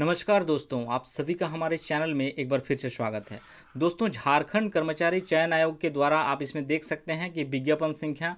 नमस्कार दोस्तों आप सभी का हमारे चैनल में एक बार फिर से स्वागत है दोस्तों झारखंड कर्मचारी चयन आयोग के द्वारा आप इसमें देख सकते हैं कि विज्ञापन संख्या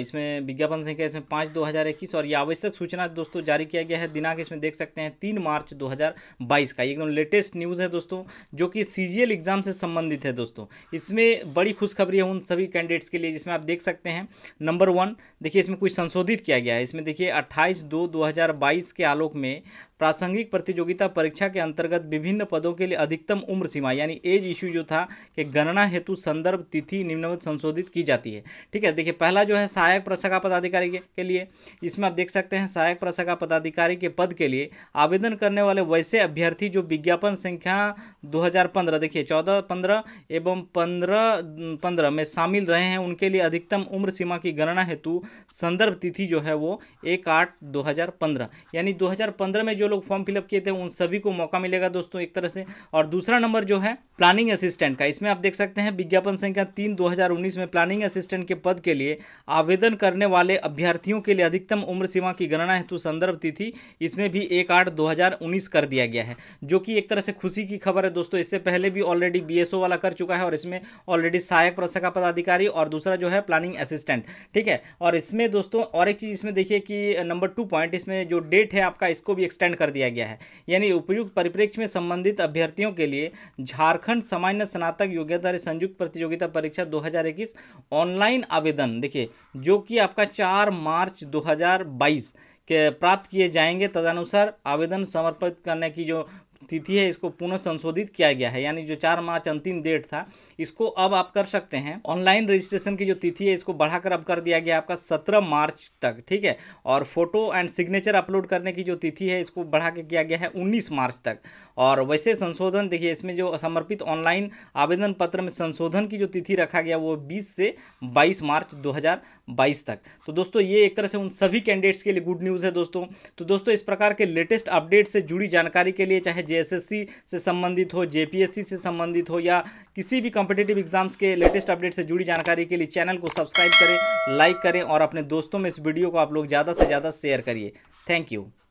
इसमें विज्ञापन संख्या इसमें पाँच दो हज़ार इक्कीस और ये आवश्यक सूचना दोस्तों जारी किया गया है दिनांक इसमें देख सकते हैं तीन मार्च दो हज़ार बाईस का एकदम लेटेस्ट न्यूज़ है दोस्तों जो कि सी जी एल एग्ज़ाम से संबंधित है दोस्तों इसमें बड़ी खुशखबरी है उन सभी कैंडिडेट्स के लिए जिसमें आप देख सकते हैं नंबर वन देखिए इसमें कुछ संशोधित किया गया है इसमें देखिए अट्ठाईस दो दो हज़ार बाईस के आलोक में प्रासंगिक प्रतियोगिता परीक्षा के अंतर्गत विभिन्न पदों के लिए अधिकतम उम्र सीमा यानी एज इश्यू जो था कि गणना हेतु संदर्भ तिथि निम्नवत संशोधित की जाती है ठीक है देखिए पहला जो है सहायक प्रशाखा पदाधिकारी के लिए इसमें आप देख सकते हैं सहायक प्रशाखा पदाधिकारी के पद के लिए आवेदन करने वाले वैसे अभ्यर्थी जो विज्ञापन संख्या दो देखिए चौदह पंद्रह एवं पंद्रह पंद्रह में शामिल रहे हैं उनके लिए अधिकतम उम्र सीमा की गणना हेतु संदर्भ तिथि जो है वो एक आठ दो यानी दो में जो लोग फॉर्म फिलअप किए थे उन सभी को मौका मिलेगा दोस्तों एक तरह से और दूसरा नंबर जो है प्लानिंग असिस्टेंट का इसमें आप देख सकते हैं विज्ञापन संख्या तीन 2019 में प्लानिंग असिस्टेंट के पद के लिए आवेदन करने वाले अभ्यर्थियों के लिए अधिकतम उम्र सीमा की गणना हेतु संदर्भ तिथि इसमें भी एक आठ उन्नीस कर दिया गया है जो कि एक तरह से खुशी की खबर है दोस्तों इससे पहले भी ऑलरेडी बी वाला कर चुका है और इसमें ऑलरेडी सहायक प्रशाखा पदाधिकारी और दूसरा जो है प्लानिंग असिस्टेंट ठीक है और इसमें दोस्तों और एक चीज़ इसमें देखिए कि नंबर टू पॉइंट इसमें जो डेट है आपका इसको भी एक्सटेंड कर दिया गया है यानी उपयुक्त परिप्रेक्ष्य में संबंधित अभ्यर्थियों के लिए झारखंड झारखंड सामान्य स्नातक योग्यता संयुक्त प्रतियोगिता परीक्षा 2021 ऑनलाइन आवेदन देखिए जो कि आपका 4 मार्च 2022 के प्राप्त किए जाएंगे तदनुसार आवेदन समर्पित करने की जो तिथि है इसको पुनः संशोधित किया गया है यानी जो चार मार्च अंतिम डेट था इसको अब आप कर सकते हैं ऑनलाइन रजिस्ट्रेशन की जो तिथि है इसको बढ़ाकर अब कर दिया गया आपका सत्रह मार्च तक ठीक है और फोटो एंड सिग्नेचर अपलोड करने की जो तिथि है इसको बढ़ा के किया गया है उन्नीस मार्च तक और वैसे संशोधन देखिए इसमें जो समर्पित ऑनलाइन आवेदन पत्र में संशोधन की जो तिथि रखा गया वो बीस से बाईस मार्च दो तक तो दोस्तों ये एक तरह से उन सभी कैंडिडेट्स के लिए गुड न्यूज़ है दोस्तों तो दोस्तों इस प्रकार के लेटेस्ट अपडेट से जुड़ी जानकारी के लिए चाहे जेएसएससी से संबंधित हो जेपीएससी से संबंधित हो या किसी भी कॉम्पिटेटिव एग्जाम्स के लेटेस्ट अपडेट से जुड़ी जानकारी के लिए चैनल को सब्सक्राइब करें लाइक करें और अपने दोस्तों में इस वीडियो को आप लोग ज़्यादा से ज़्यादा शेयर करिए थैंक यू